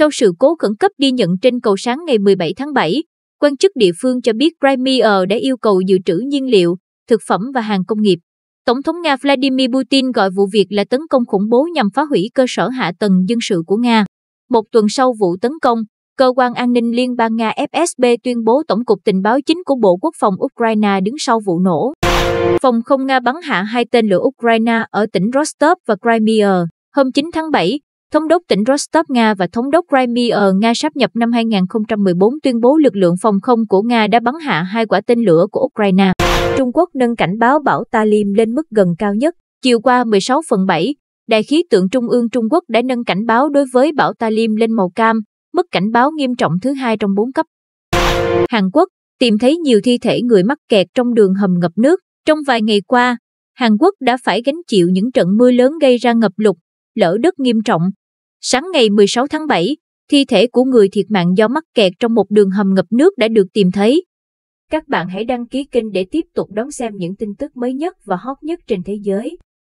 Sau sự cố khẩn cấp đi nhận trên cầu sáng ngày 17 tháng 7, quan chức địa phương cho biết Crimea đã yêu cầu dự trữ nhiên liệu, thực phẩm và hàng công nghiệp. Tổng thống Nga Vladimir Putin gọi vụ việc là tấn công khủng bố nhằm phá hủy cơ sở hạ tầng dân sự của Nga. Một tuần sau vụ tấn công, Cơ quan an ninh Liên bang Nga FSB tuyên bố Tổng cục Tình báo chính của Bộ Quốc phòng Ukraine đứng sau vụ nổ. Phòng không Nga bắn hạ hai tên lửa Ukraine ở tỉnh Rostov và Crimea. Hôm 9 tháng 7, Thống đốc tỉnh Rostov Nga và thống đốc Crimea ở Nga sắp nhập năm 2014 tuyên bố lực lượng phòng không của Nga đã bắn hạ hai quả tên lửa của Ukraine. Trung Quốc nâng cảnh báo bão Talim lên mức gần cao nhất. Chiều qua 16 phần 7, Đài khí tượng Trung ương Trung Quốc đã nâng cảnh báo đối với bão Talim lên màu cam, mức cảnh báo nghiêm trọng thứ hai trong bốn cấp. Hàn Quốc tìm thấy nhiều thi thể người mắc kẹt trong đường hầm ngập nước. Trong vài ngày qua, Hàn Quốc đã phải gánh chịu những trận mưa lớn gây ra ngập lụt, lỡ đất nghiêm trọng, Sáng ngày 16 tháng 7, thi thể của người thiệt mạng do mắc kẹt trong một đường hầm ngập nước đã được tìm thấy. Các bạn hãy đăng ký kênh để tiếp tục đón xem những tin tức mới nhất và hot nhất trên thế giới.